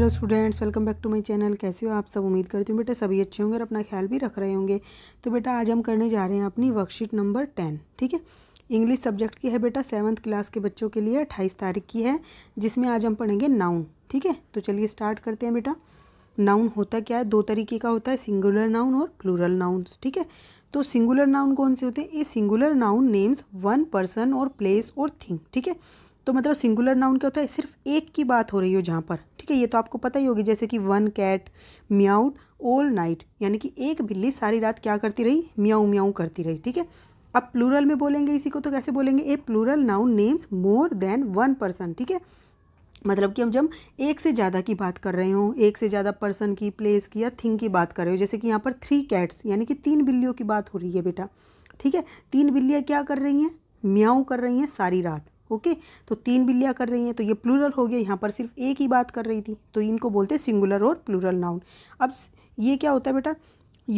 Hello students welcome back to my channel कैसे हो आप सब उम्मीद करती हूँ बेटा सभी अच्छे होंगे और अपना ख्याल भी रख रहे होंगे तो बेटा आज हम करने जा रहे हैं अपनी वर्कशीट नंबर टेन ठीक है इंग्लिश सब्जेक्ट की है बेटा सेवन्थ क्लास के बच्चों के लिए अट्ठाईस तारीख की है जिसमें आज हम पढ़ेंगे नाउन ठीक है तो चलिए स्टार्ट करते हैं बेटा नाउन होता क्या है दो तरीके का होता है सिंगुलर नाउन और प्लूरल नाउन्स ठीक है तो सिंगुलर नाउन कौन से होते हैं ये singular noun names one person और प्लेस और थिंग ठीक है तो मतलब सिंगुलर नाउन क्या होता है सिर्फ एक की बात हो रही हो जहाँ पर ठीक है ये तो आपको पता ही होगी जैसे कि one cat meowed all night यानी कि एक बिल्ली सारी रात क्या करती रही म्याऊ म्याऊ करती रही ठीक है अब प्लूरल में बोलेंगे इसी को तो कैसे बोलेंगे a plural noun names more than one person ठीक है मतलब कि हम जब एक से ज़्यादा की बात कर रहे हो एक से ज़्यादा पर्सन की प्लेस की या थिंग की बात कर रहे हो जैसे कि यहाँ पर थ्री कैट्स यानी कि तीन बिल्लियों की बात हो रही है बेटा ठीक है तीन बिल्लियाँ क्या कर रही हैं म्याऊ कर रही हैं सारी रात ओके तो तीन बिल्लियाँ कर रही हैं तो ये प्लूरल हो गया यहाँ पर सिर्फ एक ही बात कर रही थी तो इनको बोलते हैं सिंगुलर और प्लूरल नाउन अब ये क्या होता है बेटा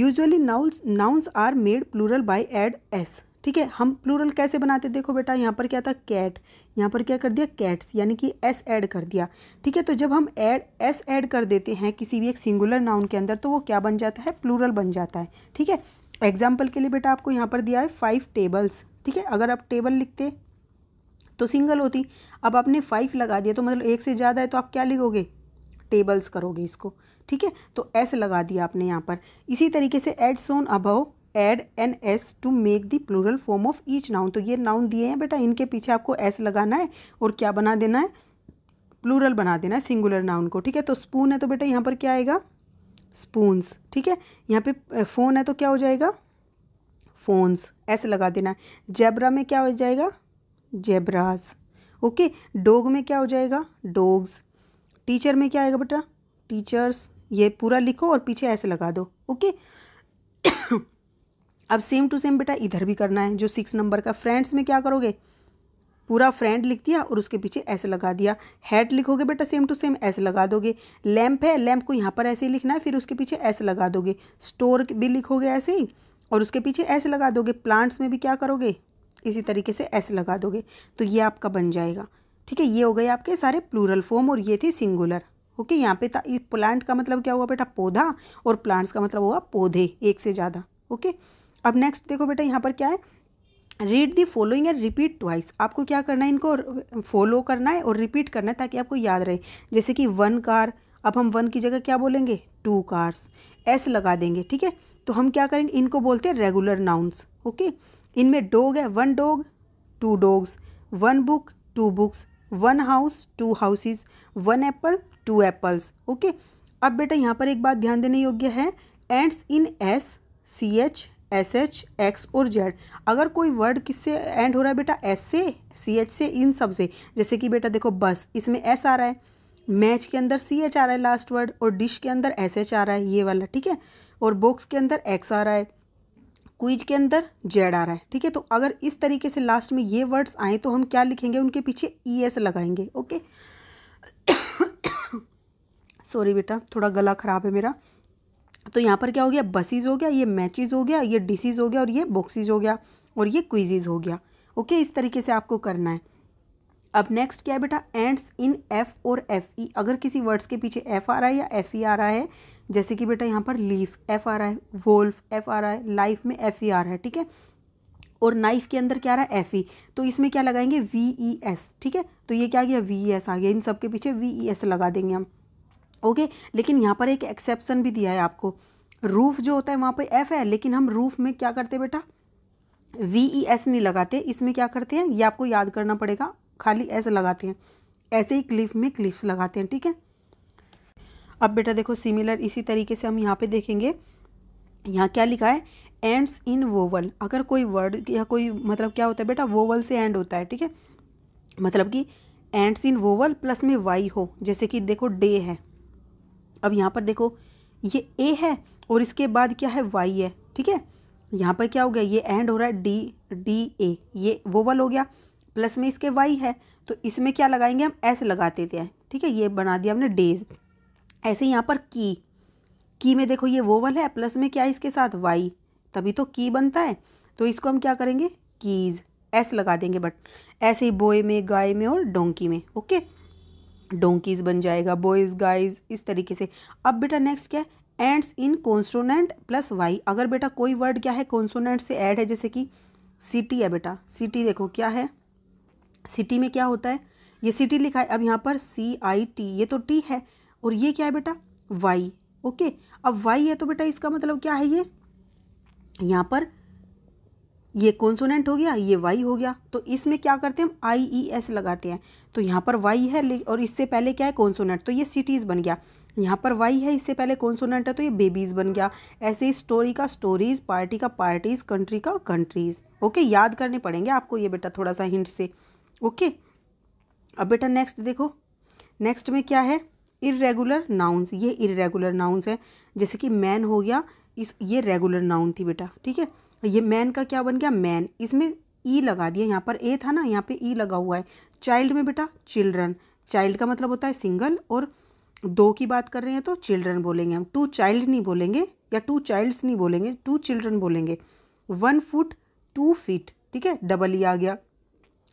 usually nouns nouns are made plural by add S ठीक है हम प्लूरल कैसे बनाते देखो बेटा यहाँ पर क्या था कैट यहाँ पर क्या कर दिया कैट्स यानी कि एस ऐड कर दिया ठीक है तो जब हम ऐड एस ऐड कर देते हैं किसी भी एक सिंगुलर नाउन के अंदर तो वो क्या बन जाता है प्लूरल बन जाता है ठीक है एग्जाम्पल के लिए बेटा आपको यहाँ पर दिया है फाइव टेबल्स ठीक है अगर आप टेबल लिखते तो सिंगल होती अब आपने फाइव लगा दिया तो मतलब एक से ज़्यादा है तो आप क्या लिखोगे टेबल्स करोगे इसको ठीक है तो एस लगा दिया आपने यहाँ पर इसी तरीके से as shown above add N S to make the plural form of each noun तो ये नाउन दिए हैं बेटा इनके पीछे आपको एस लगाना है और क्या बना देना है प्लूरल बना देना है सिंगुलर नाउन को ठीक है तो स्पून है तो बेटा यहाँ पर क्या आएगा स्पून्स ठीक है यहाँ पे फ़ोन है तो क्या हो जाएगा फ़ोन्स ऐसे लगा देना है जेबरा में क्या हो जाएगा जेब्रास ओके डोग में क्या हो जाएगा डोग्स टीचर में क्या आएगा बेटा टीचर्स ये पूरा लिखो और पीछे ऐसे लगा दो ओके अब सेम टू सेम बेटा इधर भी करना है जो सिक्स नंबर का फ्रेंड्स में क्या करोगे पूरा फ्रेंड लिख दिया और उसके पीछे ऐसे लगा दिया हेड लिखोगे बेटा सेम टू सेम ऐसे लगा दोगे लैम्प है लैम्प को यहाँ पर ऐसे ही लिखना है फिर उसके पीछे ऐसे लगा दोगे स्टोर भी लिखोगे ऐसे ही और उसके पीछे ऐसे लगा दोगे प्लांट्स में भी क्या करोगे इसी तरीके से एस लगा दोगे तो ये आपका बन जाएगा ठीक है ये हो गए आपके सारे प्लूरल फॉर्म और ये थे सिंगुलर ओके यहाँ पे था प्लांट का मतलब क्या हुआ बेटा पौधा और प्लांट्स का मतलब हुआ पौधे एक से ज़्यादा ओके अब नेक्स्ट देखो बेटा यहाँ पर क्या है read the following and repeat twice आपको क्या करना है इनको फॉलो करना है और रिपीट करना है ताकि आपको याद रहे जैसे कि वन कार अब हम वन की जगह क्या बोलेंगे टू कार्स एस लगा देंगे ठीक है तो हम क्या करेंगे इनको बोलते हैं रेगुलर नाउन्स ओके इनमें डोग है one dog two dogs one book two books one house two houses one apple two apples okay अब बेटा यहाँ पर एक बात ध्यान देने योग्य है ends in S C H S H X और जेड अगर कोई वर्ड किससे एंड हो रहा है बेटा एस से सी एच से इन सब से जैसे कि बेटा देखो बस इसमें एस आ रहा है मैच के अंदर सी एच आ रहा है लास्ट वर्ड और डिश के अंदर एस एच आ रहा है ये वाला ठीक है और बॉक्स के अंदर एक्स आ रहा है क्विज के अंदर जेड आ रहा है ठीक है तो अगर इस तरीके से लास्ट में ये वर्ड्स आए तो हम क्या लिखेंगे उनके पीछे ई e एस लगाएंगे ओके सॉरी बेटा थोड़ा गला ख़राब है मेरा तो यहाँ पर क्या हो गया बसीज हो गया ये मैचेज हो गया ये डिसीज हो गया और ये बॉक्सिस हो गया और ये क्विजिज हो गया ओके इस तरीके से आपको करना है अब नेक्स्ट क्या है बेटा एंड्स इन एफ और एफ ई e। अगर किसी वर्ड्स के पीछे एफ आ रहा है या एफ ई e आ रहा है जैसे कि बेटा यहाँ पर लीफ एफ आ रहा है वोल्फ एफ आ रहा है लाइफ में एफ ई e आ रहा है ठीक है और नाइफ के अंदर क्या आ रहा है एफ ई तो इसमें क्या लगाएंगे वी ई एस ठीक है तो ये क्या आ गया वी ई एस आ गया इन सब के पीछे वी ई एस लगा देंगे हम ओके लेकिन यहाँ पर एक एक्सेप्शन भी दिया है आपको रूफ जो होता है वहाँ पर एफ है लेकिन हम रूफ में क्या करते बेटा वी ई एस नहीं लगाते इसमें क्या करते हैं ये आपको याद करना पड़ेगा खाली ऐसे लगाते हैं ऐसे ही क्लिफ में क्लिप्स लगाते हैं ठीक है अब बेटा देखो सिमिलर इसी तरीके से हम यहाँ पे देखेंगे यहाँ क्या लिखा है एंड्स इन वोवल अगर कोई वर्ड या कोई मतलब क्या होता है बेटा वोवल से एंड होता है ठीक है मतलब कि एंड्स इन वोवल प्लस में वाई हो जैसे कि देखो डे है अब यहाँ पर देखो ये ए है और इसके बाद क्या है वाई है ठीक है यहाँ पर क्या हो गया ये एंड हो रहा है डी डी ए ये वोवल हो गया प्लस में इसके वाई है तो इसमें क्या लगाएंगे हम एस लगाते थे ठीक है ये बना दिया हमने डेज ऐसे यहाँ पर की की में देखो ये वोवल है प्लस में क्या है इसके साथ वाई तभी तो की बनता है तो इसको हम क्या करेंगे कीज़ एस लगा देंगे बट ऐसे ही बॉय में गाय में और डोंकी में ओके डोंकीज़ बन जाएगा बॉयज़ गाइज इस तरीके से अब बेटा नेक्स्ट क्या है ends in consonant plus Y अगर बेटा कोई वर्ड क्या है कॉन्सोनेंट से ऐड है जैसे कि सिटी है बेटा सिटी देखो क्या है सिटी में क्या होता है ये सिटी लिखा है अब यहाँ पर सी आई टी ये तो टी है और ये क्या है बेटा वाई ओके अब वाई है तो बेटा इसका मतलब क्या है ये यहाँ पर ये कॉन्सोनेंट हो गया ये वाई हो गया तो इसमें क्या करते हैं हम आई ई एस लगाते हैं तो यहाँ पर वाई है और इससे पहले क्या है कॉन्सोनेंट तो ये सिटीज़ बन गया यहाँ पर वाई है इससे पहले कॉन्सोनेंट है तो ये बेबीज़ बन गया ऐसे ही स्टोरी का स्टोरीज़ पार्टी का पार्टीज़ कंट्री का कंट्रीज़ ओके याद करने पड़ेंगे आपको ये बेटा थोड़ा सा हिंट से ओके अब बेटा नेक्स्ट देखो नेक्स्ट में क्या है इरेगुलर नाउन्स ये इरेगुलर नाउन्स है जैसे कि मैन हो गया इस ये रेगुलर नाउन थी बेटा ठीक है ये मैन का क्या बन गया मैन इसमें ई e लगा दिया यहाँ पर ए था ना यहाँ पे ई e लगा हुआ है चाइल्ड में बेटा चिल्ड्रन चाइल्ड का मतलब होता है सिंगल और दो की बात कर रहे हैं तो चिल्ड्रन बोलेंगे हम टू चाइल्ड नहीं बोलेंगे या टू चाइल्ड्स नहीं बोलेंगे टू चिल्ड्रन बोलेंगे वन फुट टू फीट ठीक है डबल ई e आ गया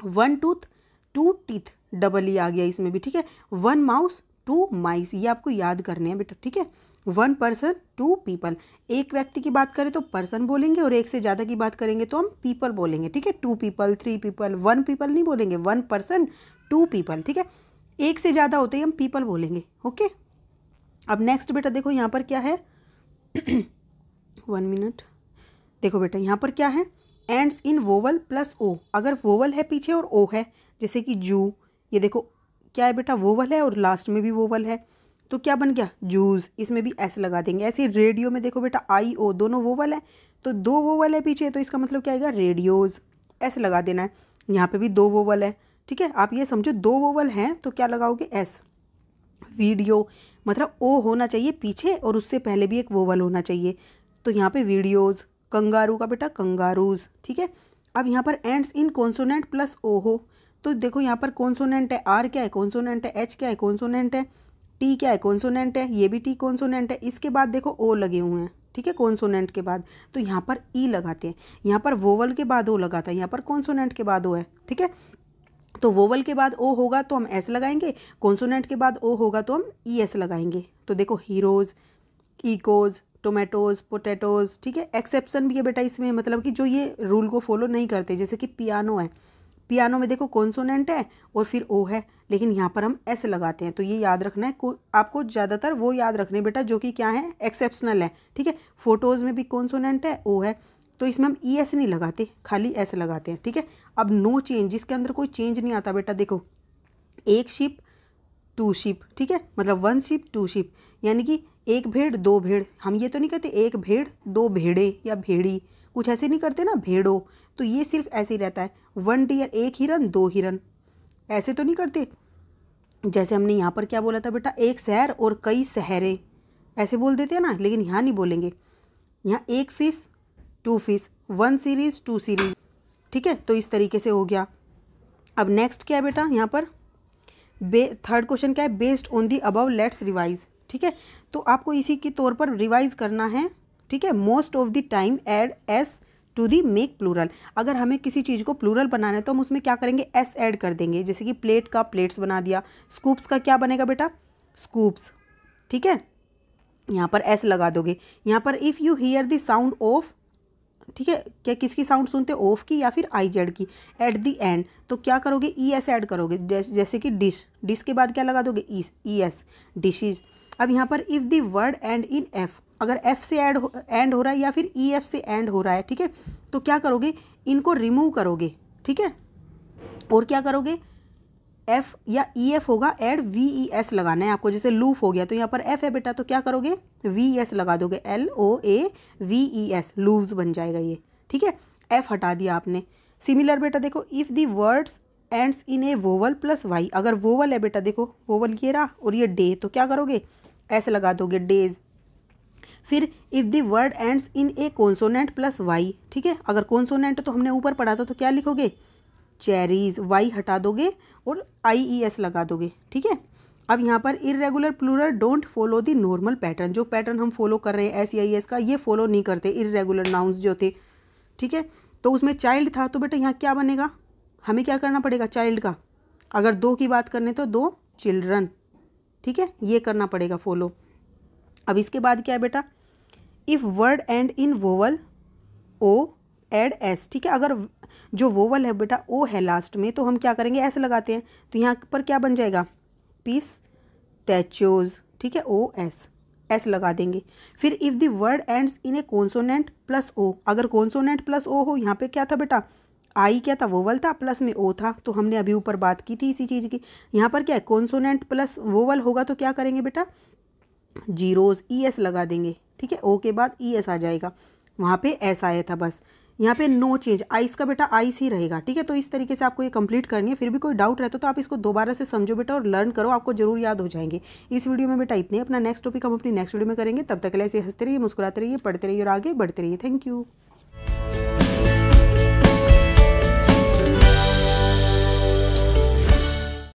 one tooth two teeth double E आ गया इसमें भी ठीक है वन माउस टू माइस ये आपको याद करने हैं बेटा ठीक है वन पर्सन टू पीपल एक व्यक्ति की बात करें तो पर्सन बोलेंगे और एक से ज़्यादा की बात करेंगे तो हम पीपल बोलेंगे ठीक है two people three people one people नहीं बोलेंगे वन पर्सन टू पीपल ठीक है एक से ज़्यादा होते ही हम पीपल बोलेंगे ओके अब नेक्स्ट बेटा देखो यहाँ पर क्या है वन मिनट देखो बेटा यहाँ पर क्या है ends in vowel plus O अगर वोवल है पीछे और ओ है जैसे कि जू ये देखो क्या है बेटा वोवल है और लास्ट में भी वोवल है तो क्या बन गया जूस इसमें भी ऐसे लगा देंगे ऐसे रेडियो में देखो बेटा आई ओ दोनों वोवल है तो दो वोवल है पीछे तो इसका मतलब क्या आएगा रेडियोज़ ऐसे लगा देना है यहाँ पे भी दो वोवल है ठीक है आप ये समझो दो वोवल हैं तो क्या लगाओगे एस वीडियो मतलब ओ होना चाहिए पीछे और उससे पहले भी एक वोवल होना चाहिए तो यहाँ पे वीडियोज़ कंगारू का बेटा कंगारूज ठीक है अब यहाँ पर ends in consonant plus O हो तो देखो यहाँ पर कॉन्सोनेंट है आर क्या है कॉन्सोनेंट है एच क्या है कॉन्सोनेंट है टी क्या है कॉन्सोनेंट है ये भी टी कॉन्सोनेंट है इसके बाद देखो ओ लगे हुए हैं ठीक है कॉन्सोनेंट के बाद तो यहाँ पर ई e लगाते हैं यहाँ पर वोवल के बाद ओ लगाता है यहाँ पर कॉन्सोनेंट के बाद ओ है ठीक है तो वोवल के बाद ओ होगा तो हम एस लगाएंगे कॉन्सोनेंट के बाद ओ होगा तो हम ई e एस लगाएंगे तो देखो हीरोज़ ईकोज़ टोमेटोज़ पोटैटोज़ ठीक है एक्सेप्शन भी है बेटा इसमें मतलब कि जो ये रूल को फॉलो नहीं करते जैसे कि पियानो है पियानो में देखो कॉन्सोनेंट है और फिर ओ है लेकिन यहाँ पर हम एस लगाते हैं तो ये याद रखना है को, आपको ज़्यादातर वो याद रखने बेटा जो कि क्या है एक्सेप्शनल है ठीक है फोटोज़ में भी कॉन्सोनेंट है ओ है तो इसमें हम ई एस नहीं लगाते खाली एस लगाते हैं ठीक है अब नो चेंज जिसके अंदर कोई चेंज नहीं आता बेटा देखो एक शिप टू शिप ठीक है मतलब वन शिप टू शिप यानी कि एक भेड़ दो भेड़ हम ये तो नहीं कहते एक भेड़ दो भेड़े या भेड़ी कुछ ऐसे नहीं करते ना भेड़ो तो ये सिर्फ ऐसे ही रहता है वन डियर एक हिरन दो हिरन ऐसे तो नहीं करते जैसे हमने यहाँ पर क्या बोला था बेटा एक शहर और कई शहरें ऐसे बोल देते हैं ना लेकिन यहाँ नहीं बोलेंगे यहाँ एक fish two fish one series two series ठीक है तो इस तरीके से हो गया अब नेक्स्ट क्या है बेटा यहाँ पर बे थर्ड क्वेश्चन क्या है based on the above let's revise ठीक है तो आपको इसी के तौर पर रिवाइज करना है ठीक है most of the time add S to the make plural अगर हमें किसी चीज़ को प्लूरल बनाना है तो हम उसमें क्या करेंगे एस ऐड कर देंगे जैसे कि प्लेट का प्लेट्स बना दिया स्कूप्स का क्या बनेगा बेटा स्कूप्स ठीक है यहाँ पर एस लगा दोगे यहाँ पर if you hear the sound of ठीक है क्या किसकी साउंड सुनते हो ऑफ की या फिर आई जेड की एट दी एंड तो क्या करोगे ई एस ऐड करोगे जैसे, जैसे कि डिश डिश के बाद क्या लगा दोगे ई एस डिशेज अब यहाँ पर if the word end in F अगर एफ़ से एड एंड हो रहा है या फिर ई e एफ से एंड हो रहा है ठीक है तो क्या करोगे इनको रिमूव करोगे ठीक है और क्या करोगे एफ़ या ई e एफ होगा एड वी ई एस लगाना है आपको जैसे लूफ हो गया तो यहाँ पर एफ़ है बेटा तो क्या करोगे वी एस e लगा दोगे L O A V E S loaves बन जाएगा ये ठीक है एफ़ हटा दिया आपने सिमिलर बेटा देखो if the words ends in a vowel plus Y अगर वोवल है बेटा देखो वोवल ये रहा और ये डे तो क्या करोगे ऐसे लगा दोगे डेज फिर if the word ends in a consonant plus Y ठीक है अगर कॉन्सोनेंट तो हमने ऊपर पढ़ा था तो क्या लिखोगे चेरीज वाई हटा दोगे और आई ई एस लगा दोगे ठीक है अब यहाँ पर irregular plural don't follow the normal pattern जो पैटर्न हम फॉलो कर रहे हैं एस आई एस का ये फॉलो नहीं करते इरेगुलर नाउन्स जो थे ठीक है तो उसमें चाइल्ड था तो बेटा यहाँ क्या बनेगा हमें क्या करना पड़ेगा चाइल्ड का अगर दो की बात करने तो दो चिल्ड्रन ठीक है ये करना पड़ेगा फॉलो अब इसके बाद क्या है बेटा if word end in vowel O add S ठीक है अगर जो वोवल है बेटा ओ है लास्ट में तो हम क्या करेंगे एस लगाते हैं तो यहाँ पर क्या बन जाएगा पीस तैचोज ठीक है ओ एस एस लगा देंगे फिर इफ़ दर्ड word ends in a consonant plus O अगर कॉन्सोनेंट प्लस ओ हो यहाँ पे क्या था बेटा आई क्या था वोवल था प्लस में ओ था तो हमने अभी ऊपर बात की थी इसी चीज़ की यहाँ पर क्या है कॉन्सोनेंट प्लस वोवल होगा तो क्या करेंगे बेटा जीरोज ई एस लगा देंगे ठीक है ओ के बाद ई एस आ जाएगा वहाँ पे एस आया था बस यहाँ पे नो चेंज आइस का बेटा आइस ही रहेगा ठीक है तो इस तरीके से आपको ये कंप्लीट करनी है फिर भी कोई डाउट रहता तो आप इसको दोबारा से समझो बेटा और लर्न करो आपको जरूर याद हो जाएंगे इस वीडियो में बेटा इतने अपना नेक्स्ट टॉपिक हम अपनी नेक्स्ट वीडियो में करेंगे तब तक ऐसे हंसते रहिए मुस्कुराते रहिए पढ़ते रहिए और आगे बढ़ते रहिए थैंक यू